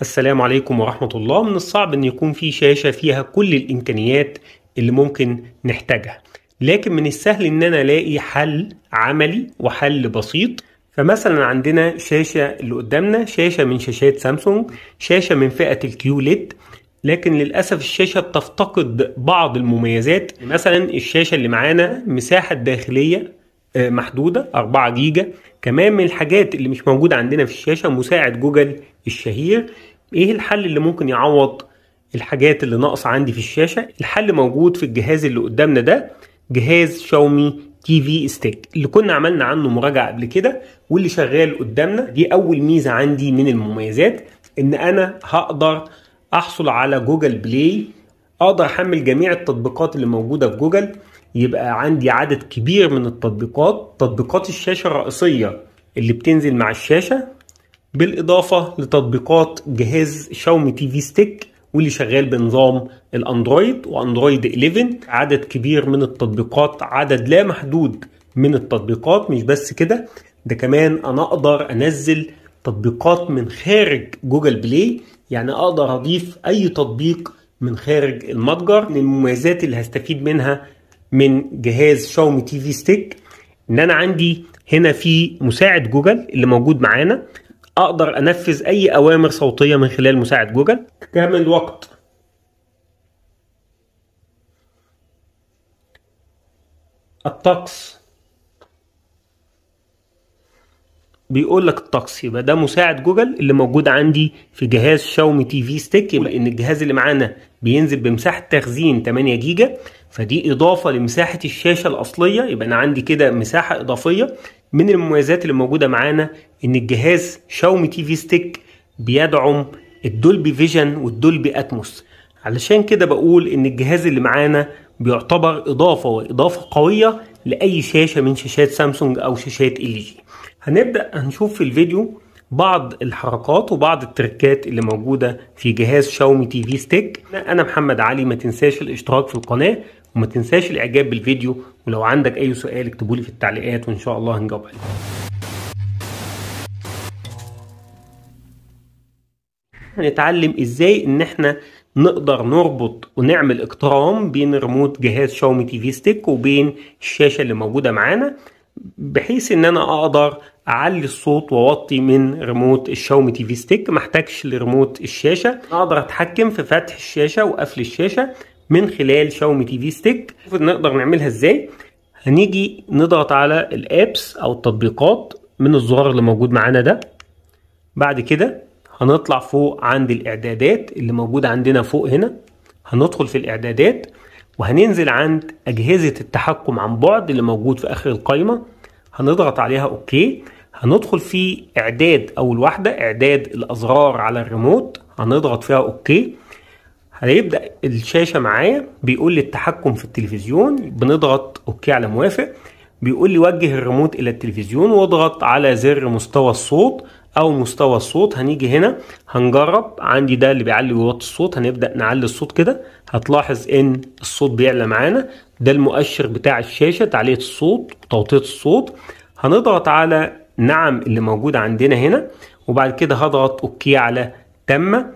السلام عليكم ورحمة الله من الصعب أن يكون في شاشة فيها كل الإمكانيات اللي ممكن نحتاجها لكن من السهل أن أنا ألاقي حل عملي وحل بسيط فمثلا عندنا شاشة اللي قدامنا شاشة من شاشات سامسونج شاشة من فئة الكيو لكن للأسف الشاشة بتفتقد بعض المميزات مثلا الشاشة اللي معانا مساحة داخلية آه، محدودة 4 جيجا كمان من الحاجات اللي مش موجودة عندنا في الشاشة مساعد جوجل الشهير ايه الحل اللي ممكن يعوض الحاجات اللي ناقصه عندي في الشاشه الحل موجود في الجهاز اللي قدامنا ده جهاز شاومي تي في ستيك اللي كنا عملنا عنه مراجعه قبل كده واللي شغال قدامنا دي اول ميزه عندي من المميزات ان انا هقدر احصل على جوجل بلاي اقدر احمل جميع التطبيقات اللي موجوده في جوجل يبقى عندي عدد كبير من التطبيقات تطبيقات الشاشه الرئيسيه اللي بتنزل مع الشاشه بالاضافه لتطبيقات جهاز شاومي تي في ستيك واللي شغال بنظام الاندرويد واندرويد 11 عدد كبير من التطبيقات عدد لا محدود من التطبيقات مش بس كده ده كمان انا اقدر انزل تطبيقات من خارج جوجل بلاي يعني اقدر اضيف اي تطبيق من خارج المتجر من المميزات اللي هستفيد منها من جهاز شاومي تي في ستيك ان انا عندي هنا في مساعد جوجل اللي موجود معانا اقدر انفذ اي اوامر صوتيه من خلال مساعد جوجل كم الوقت الطقس بيقول لك الطقس يبقى ده مساعد جوجل اللي موجود عندي في جهاز شاومي تي في ستيك يبقى ان الجهاز اللي معانا بينزل بمساحه تخزين 8 جيجا فدي اضافه لمساحه الشاشه الاصليه يبقى انا عندي كده مساحه اضافيه من المميزات اللي موجوده معانا ان الجهاز شاومي تي في ستيك بيدعم الدولبي فيجن والدولبي اتموس علشان كده بقول ان الجهاز اللي معانا بيعتبر اضافه واضافه قويه لاي شاشه من شاشات سامسونج او شاشات ال جي هنبدا هنشوف في الفيديو بعض الحركات وبعض التركات اللي موجوده في جهاز شاومي تي في ستيك انا محمد علي ما تنساش الاشتراك في القناه وما تنساش الاعجاب بالفيديو ولو عندك اي سؤال اكتبه لي في التعليقات وان شاء الله هنجاوب عليه هنتعلم ازاي ان احنا نقدر نربط ونعمل اقترام بين ريموت جهاز شاومي تي في ستيك وبين الشاشه اللي موجوده معانا بحيث ان انا اقدر اعلي الصوت واوطي من ريموت الشاومي تي في ستيك محتاجش لريموت الشاشه اقدر اتحكم في فتح الشاشه وقفل الشاشه من خلال شاومي تي في ستيك نقدر نعملها ازاي هنيجي نضغط على الابس او التطبيقات من الزرار اللي موجود معانا ده بعد كده هنطلع فوق عند الاعدادات اللي موجود عندنا فوق هنا هندخل في الاعدادات وهننزل عند اجهزة التحكم عن بعد اللي موجود في اخر القائمة هنضغط عليها اوكي هندخل في اعداد اول واحدة اعداد الازرار على الريموت هنضغط فيها اوكي هيبدا الشاشه معايا بيقول لي التحكم في التلفزيون بنضغط اوكي على موافق بيقول لي وجه الريموت الى التلفزيون واضغط على زر مستوى الصوت او مستوى الصوت هنيجي هنا هنجرب عندي ده اللي بيعلي ويوطي الصوت هنبدا نعلي الصوت كده هتلاحظ ان الصوت بيعلى معانا ده المؤشر بتاع الشاشه تعليه الصوت وتوطيه الصوت هنضغط على نعم اللي موجود عندنا هنا وبعد كده هضغط اوكي على تمه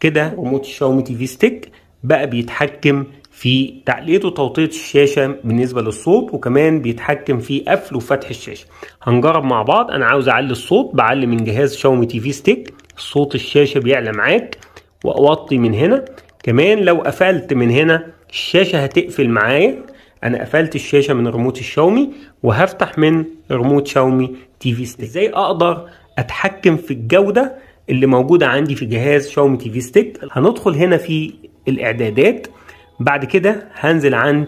كده ريموت الشاومي تي في ستيك بقى بيتحكم في تعليقه وتوطية الشاشة بالنسبة للصوت وكمان بيتحكم في قفل وفتح الشاشة هنجرب مع بعض أنا عاوز أعلي الصوت بعلي من جهاز شاومي تي في ستيك صوت الشاشة بيعلى معاك وأوطي من هنا كمان لو قفلت من هنا الشاشة هتقفل معايا أنا قفلت الشاشة من ريموت الشاومي وهفتح من ريموت شاومي تي في ستيك إزاي أقدر أتحكم في الجودة اللي موجودة عندي في جهاز شاومي تي في ستيك هندخل هنا في الاعدادات بعد كده هنزل عند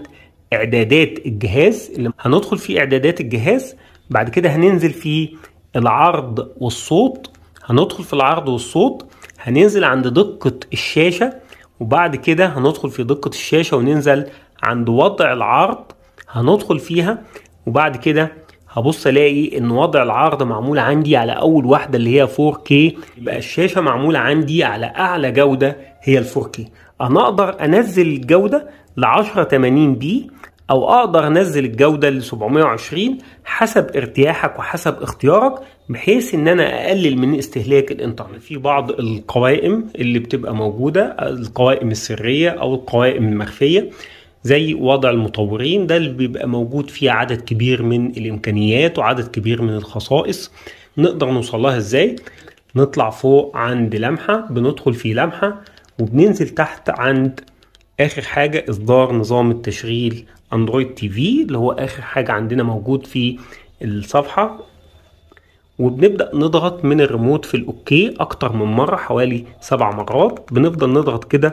اعدادات الجهاز اللي هندخل في اعدادات الجهاز بعد كده هننزل في العرض والصوت هندخل في العرض والصوت هننزل عند دقة الشاشة وبعد كده هندخل في دقة الشاشة وننزل عند وضع العرض هندخل فيها وبعد كده هبص الاقي ان وضع العرض معمول عندي على اول واحده اللي هي 4K يبقى الشاشه معموله عندي على اعلى جوده هي ال 4K انا اقدر انزل الجوده ل 1080 بي او اقدر انزل الجوده ل 720 حسب ارتياحك وحسب اختيارك بحيث ان انا اقلل من استهلاك الانترنت في بعض القوائم اللي بتبقى موجوده القوائم السريه او القوائم المخفيه زي وضع المطورين ده اللي بيبقى موجود فيه عدد كبير من الامكانيات وعدد كبير من الخصائص نقدر نوصلها ازاي نطلع فوق عند لمحة بندخل في لمحة وبننزل تحت عند اخر حاجة اصدار نظام التشغيل اندرويد تي في اللي هو اخر حاجة عندنا موجود في الصفحة وبنبدأ نضغط من الريموت في الاوكي اكتر من مرة حوالي سبع مرات بنفضل نضغط كده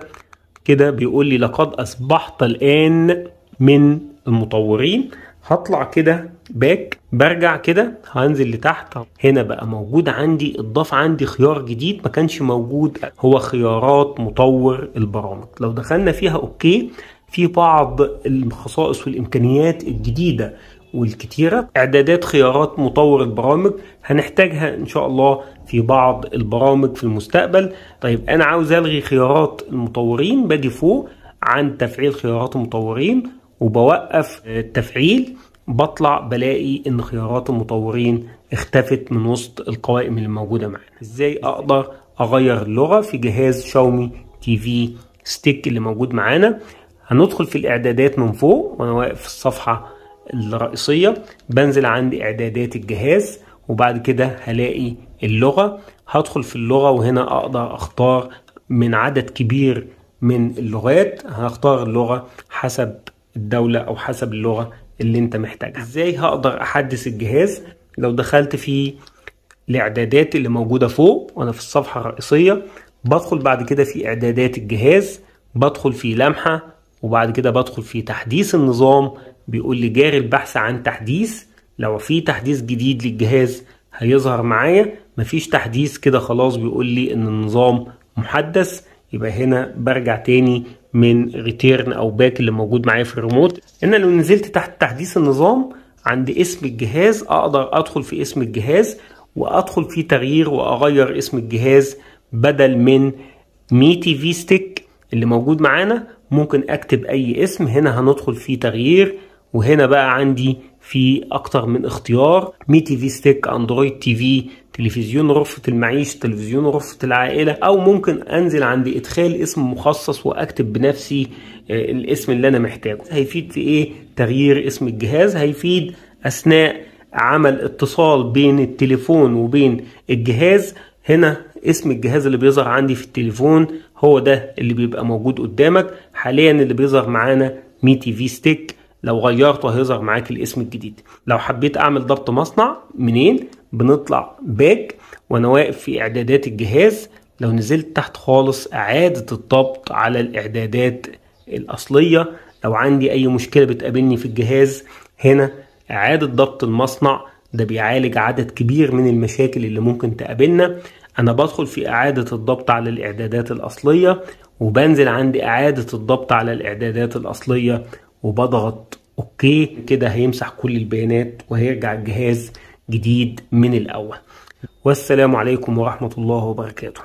كده بيقول لي لقد اصبحت الان من المطورين هطلع كده باك برجع كده هنزل لتحت هنا بقى موجود عندي اتضاف عندي خيار جديد ما كانش موجود هو خيارات مطور البرامج لو دخلنا فيها اوكي في بعض الخصائص والامكانيات الجديده والكتيرة إعدادات خيارات مطور البرامج هنحتاجها إن شاء الله في بعض البرامج في المستقبل طيب أنا عاوز ألغي خيارات المطورين باجي فوق عن تفعيل خيارات المطورين وبوقف آه، التفعيل بطلع بلاقي ان خيارات المطورين اختفت من وسط القوائم اللي موجوده معانا ازاي اقدر اغير اللغه في جهاز شاومي تي في ستيك اللي موجود معانا هندخل في الاعدادات من فوق وانا واقف في الصفحه الرئيسية بنزل عند اعدادات الجهاز وبعد كده هلاقي اللغة هدخل في اللغة وهنا اقدر اختار من عدد كبير من اللغات هختار اللغة حسب الدولة او حسب اللغة اللي انت محتاجها ازاي هقدر احدث الجهاز لو دخلت في الاعدادات اللي موجودة فوق وانا في الصفحة الرئيسية بدخل بعد كده في اعدادات الجهاز بدخل في لمحة وبعد كده بدخل في تحديث النظام بيقول لي جاري البحث عن تحديث لو في تحديث جديد للجهاز هيظهر معايا مفيش تحديث كده خلاص بيقول لي ان النظام محدث يبقى هنا برجع تاني من ريتيرن او باك اللي موجود معايا في الريموت ان لو نزلت تحت تحديث النظام عند اسم الجهاز اقدر ادخل في اسم الجهاز وادخل في تغيير واغير اسم الجهاز بدل من مي تي في ستيك اللي موجود معانا ممكن اكتب اي اسم هنا هندخل في تغيير وهنا بقى عندي في اكتر من اختيار مي تي في ستيك اندرويد تي في تلفزيون غرفة المعيشة تلفزيون غرفة العائلة او ممكن انزل عند ادخال اسم مخصص واكتب بنفسي آه، الاسم اللي انا محتاجه هيفيد في ايه تغيير اسم الجهاز هيفيد اثناء عمل اتصال بين التليفون وبين الجهاز هنا اسم الجهاز اللي بيظهر عندي في التليفون هو ده اللي بيبقى موجود قدامك حاليا اللي بيظهر معانا مي تي في ستيك لو غيرت وهيظهر معاك الاسم الجديد لو حبيت اعمل ضبط مصنع منين بنطلع باك وانا واقف في اعدادات الجهاز لو نزلت تحت خالص اعادة الضبط على الاعدادات الاصلية لو عندي اي مشكلة بتقابلني في الجهاز هنا اعادة ضبط المصنع ده بيعالج عدد كبير من المشاكل اللي ممكن تقابلنا انا بدخل في اعادة الضبط على الاعدادات الاصلية وبنزل عندي اعادة الضبط على الاعدادات الاصلية وبضغط اوكي كده هيمسح كل البيانات وهيرجع الجهاز جديد من الاول والسلام عليكم ورحمة الله وبركاته